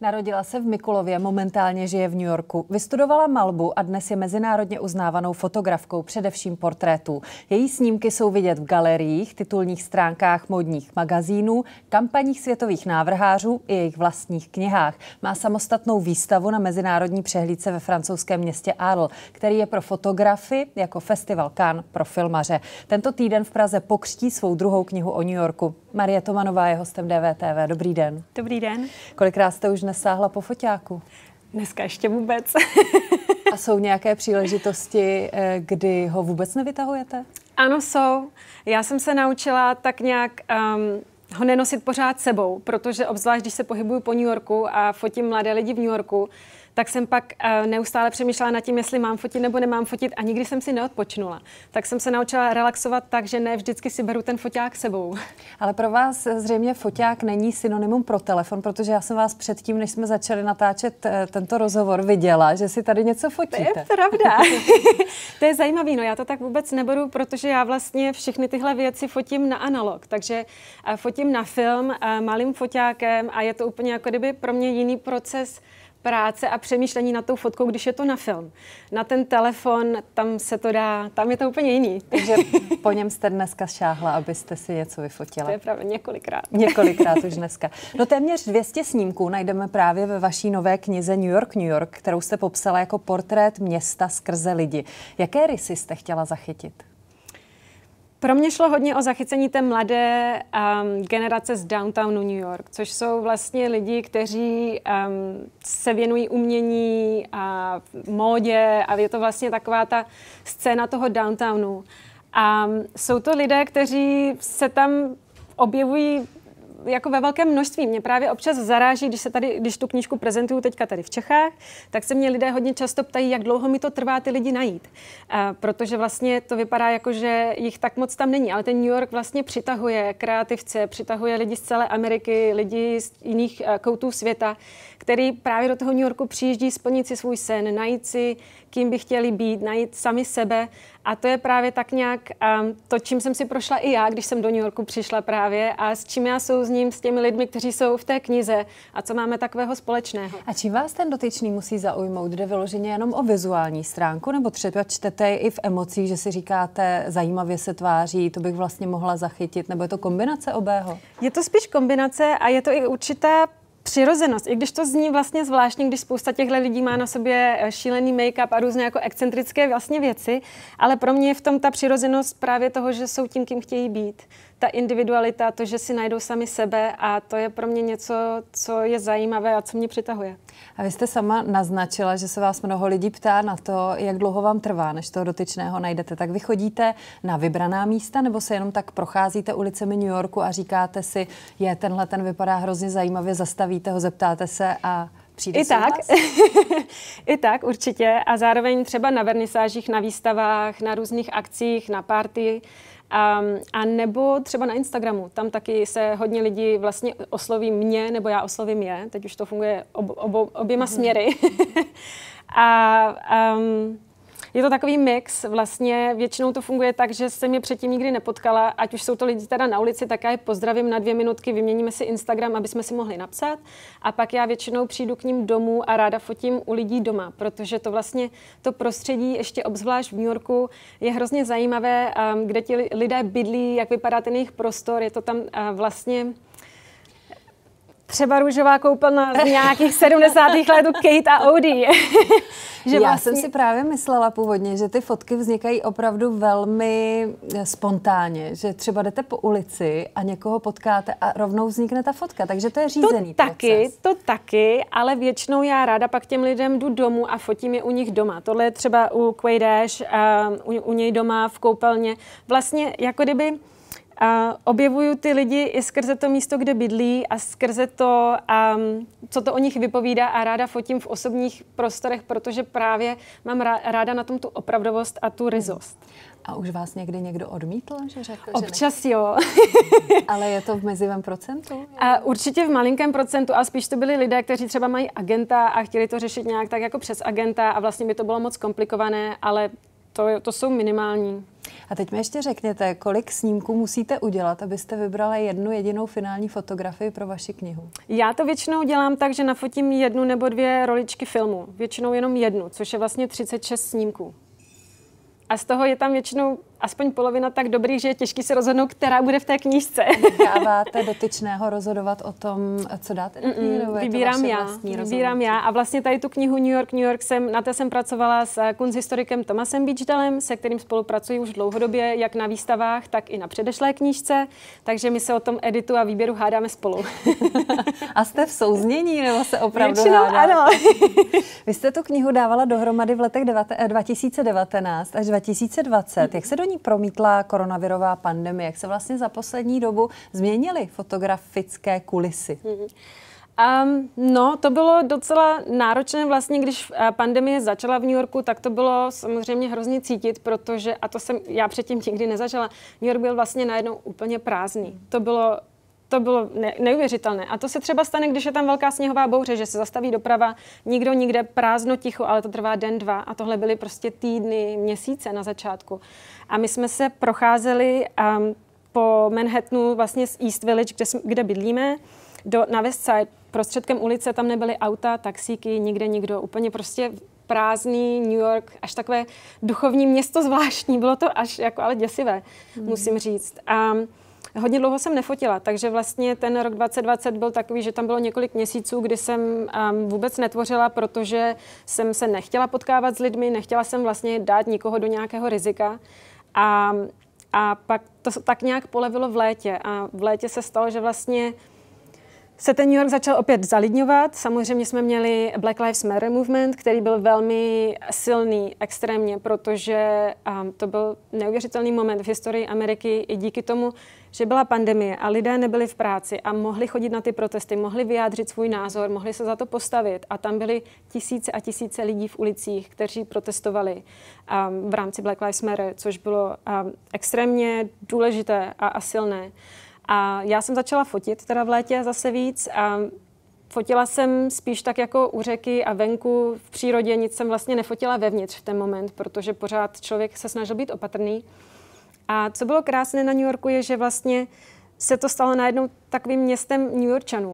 Narodila se v Mikulově, momentálně žije v New Yorku. Vystudovala malbu a dnes je mezinárodně uznávanou fotografkou, především portrétů. Její snímky jsou vidět v galeriích, titulních stránkách modních magazínů, kampaních světových návrhářů i jejich vlastních knihách. Má samostatnou výstavu na mezinárodní přehlídce ve francouzském městě Arles, který je pro fotografy jako festival Cannes pro filmaře. Tento týden v Praze pokřtí svou druhou knihu o New Yorku. Marie Tomanová je hostem DVTV. Dobrý den. Dobrý den. Kolikrát jste už nesáhla po foťáku? Dneska ještě vůbec. A jsou nějaké příležitosti, eh, kdy ho vůbec nevytahujete? Ano, jsou. Já jsem se naučila tak nějak um, ho nenosit pořád sebou, protože obzvlášť, když se pohybuju po New Yorku a fotím mladé lidi v New Yorku, tak jsem pak eh, neustále přemýšlela nad tím, jestli mám fotit nebo nemám fotit a nikdy jsem si neodpočnula. Tak jsem se naučila relaxovat tak, že ne vždycky si beru ten foťák sebou. Ale pro vás zřejmě foťák není synonymum pro telefon, protože já jsem vás předtím, než jsme začali natáčet eh, tento rozhovor, viděla, že si tady něco fotíte. To je pravda. to je zajímavé, no já to tak vůbec neberu, protože já vlastně všechny tyhle věci fotím na analog, takže eh, fotím na film malým foťákem a je to úplně jako kdyby pro mě jiný proces, práce a přemýšlení na tou fotkou, když je to na film. Na ten telefon, tam se to dá, tam je to úplně jiný. Takže po něm jste dneska šáhla, abyste si něco vyfotila. To je právě několikrát. Několikrát už dneska. No téměř 200 snímků najdeme právě ve vaší nové knize New York, New York, kterou jste popsala jako portrét města skrze lidi. Jaké rysy jste chtěla zachytit? Pro mě šlo hodně o zachycení té mladé um, generace z downtownu New York, což jsou vlastně lidi, kteří um, se věnují umění a módě a je to vlastně taková ta scéna toho downtownu. A jsou to lidé, kteří se tam objevují jako ve velkém množství. Mě právě občas zaráží, když se tady, když tu knížku prezentuju teďka tady v Čechách, tak se mě lidé hodně často ptají, jak dlouho mi to trvá ty lidi najít. A protože vlastně to vypadá jako, že jich tak moc tam není, ale ten New York vlastně přitahuje kreativce, přitahuje lidi z celé Ameriky, lidi z jiných eh, koutů světa který právě do toho New Yorku přijíždí splnit si svůj sen, najít si, kým by chtěli být, najít sami sebe. A to je právě tak nějak um, to, čím jsem si prošla i já, když jsem do New Yorku přišla právě a s čím já souzním s těmi lidmi, kteří jsou v té knize a co máme takového společného. A čím vás ten dotyčný musí zaujmout? Jde vyloženě jenom o vizuální stránku nebo třeba čtete i v emocích, že si říkáte, zajímavě se tváří, to bych vlastně mohla zachytit, nebo je to kombinace obého? Je to spíš kombinace a je to i určitá přirozenost, i když to zní vlastně zvláštně, když spousta těchto lidí má na sobě eh, šílený make-up a různé jako excentrické vlastně věci, ale pro mě je v tom ta přirozenost právě toho, že jsou tím, kým chtějí být. Ta individualita, to, že si najdou sami sebe a to je pro mě něco, co je zajímavé a co mě přitahuje. A vy jste sama naznačila, že se vás mnoho lidí ptá na to, jak dlouho vám trvá, než toho dotyčného najdete. Tak vy chodíte na vybraná místa nebo se jenom tak procházíte ulicemi New Yorku a říkáte si, je, tenhle ten vypadá hrozně zajímavě, zastaví víte, ho zeptáte se a Přijde I tak, i tak určitě. A zároveň třeba na vernisážích, na výstavách, na různých akcích, na party, a, a nebo třeba na Instagramu. Tam taky se hodně lidí vlastně osloví mě, nebo já oslovím je. Teď už to funguje ob, ob, oběma mm-hmm. směry. a um, je to takový mix, vlastně většinou to funguje tak, že jsem je předtím nikdy nepotkala, ať už jsou to lidi teda na ulici, tak já je pozdravím na dvě minutky, vyměníme si Instagram, aby jsme si mohli napsat a pak já většinou přijdu k ním domů a ráda fotím u lidí doma, protože to vlastně to prostředí ještě obzvlášť v New Yorku je hrozně zajímavé, kde ti lidé bydlí, jak vypadá ten jejich prostor, je to tam vlastně třeba růžová koupelna z nějakých 70. let Kate a Audi. že Já vlastně... jsem si právě myslela původně, že ty fotky vznikají opravdu velmi eh, spontánně, že třeba jdete po ulici a někoho potkáte a rovnou vznikne ta fotka, takže to je řízený to proces. to taky, ale většinou já ráda pak těm lidem jdu domů a fotím je u nich doma. Tohle je třeba u Quaid Dash, eh, u, u něj doma v koupelně. Vlastně jako kdyby a objevuju ty lidi i skrze to místo, kde bydlí a skrze to, a co to o nich vypovídá a ráda fotím v osobních prostorech, protože právě mám ráda na tom tu opravdovost a tu ryzost. A už vás někdy někdo odmítl, že řekl, Občas že jo. Ale je to v mezivém procentu? A určitě v malinkém procentu a spíš to byli lidé, kteří třeba mají agenta a chtěli to řešit nějak tak jako přes agenta a vlastně by to bylo moc komplikované, ale to, to jsou minimální a teď mi ještě řekněte, kolik snímků musíte udělat, abyste vybrala jednu jedinou finální fotografii pro vaši knihu? Já to většinou dělám tak, že nafotím jednu nebo dvě roličky filmu. Většinou jenom jednu, což je vlastně 36 snímků. A z toho je tam většinou aspoň polovina tak dobrý, že je těžký se rozhodnout, která bude v té knížce. Dáváte dotyčného rozhodovat o tom, co dáte do knihy? vybírám já, vybírám já. A vlastně tady tu knihu New York, New York jsem, na té jsem pracovala s eh, kunzhistorikem Tomasem Beachdalem, se kterým spolupracuji už dlouhodobě, jak na výstavách, tak i na předešlé knížce. Takže my se o tom editu a výběru hádáme spolu. a jste v souznění, nebo se opravdu Většinou, ano. Vy jste tu knihu dávala dohromady v letech 2019 eh, až 2020. Jak se do ní promítla koronavirová pandemie? Jak se vlastně za poslední dobu změnily fotografické kulisy? Mm-hmm. Um, no, to bylo docela náročné vlastně, když eh, pandemie začala v New Yorku, tak to bylo samozřejmě hrozně cítit, protože, a to jsem já předtím nikdy nezažila, New York byl vlastně najednou úplně prázdný. To bylo to bylo ne- neuvěřitelné. A to se třeba stane, když je tam velká sněhová bouře, že se zastaví doprava, nikdo nikde prázdno, ticho, ale to trvá den, dva. A tohle byly prostě týdny, měsíce na začátku. A my jsme se procházeli um, po Manhattanu vlastně z East Village, kde, jsme, kde bydlíme, do, na West Side. Prostředkem ulice tam nebyly auta, taxíky, nikde nikdo. Úplně prostě prázdný New York, až takové duchovní město zvláštní. Bylo to až jako ale děsivé, hmm. musím říct. Um, Hodně dlouho jsem nefotila, takže vlastně ten rok 2020 byl takový, že tam bylo několik měsíců, kdy jsem um, vůbec netvořila, protože jsem se nechtěla potkávat s lidmi, nechtěla jsem vlastně dát nikoho do nějakého rizika. A, a pak to tak nějak polevilo v létě. A v létě se stalo, že vlastně se ten New York začal opět zalidňovat. Samozřejmě jsme měli Black Lives Matter movement, který byl velmi silný extrémně, protože um, to byl neuvěřitelný moment v historii Ameriky i díky tomu, že byla pandemie a lidé nebyli v práci a mohli chodit na ty protesty, mohli vyjádřit svůj názor, mohli se za to postavit a tam byly tisíce a tisíce lidí v ulicích, kteří protestovali um, v rámci Black Lives Matter, což bylo um, extrémně důležité a, a silné. A já jsem začala fotit teda v létě zase víc a fotila jsem spíš tak jako u řeky a venku v přírodě, nic jsem vlastně nefotila vevnitř v ten moment, protože pořád člověk se snažil být opatrný. A co bylo krásné na New Yorku je, že vlastně se to stalo najednou takovým městem New Yorkčanů.